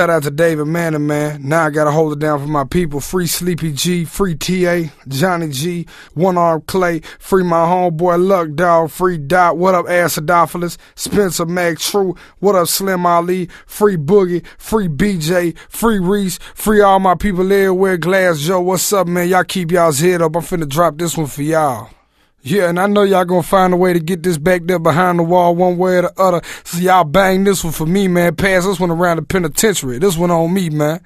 Shout out to David Manning, man. Now I gotta hold it down for my people. Free Sleepy G, free TA, Johnny G, One Arm Clay, free my homeboy Luck Dog, free Dot. What up, Acidophilus? Spencer Mag True. What up, Slim Ali? Free Boogie, free BJ, free Reese, free all my people everywhere. Glass Joe, what's up, man? Y'all keep y'all's head up. I'm finna drop this one for y'all. Yeah, and I know y'all gonna find a way to get this back there behind the wall one way or the other. So y'all bang this one for me, man. Pass this one around the penitentiary. This one on me, man.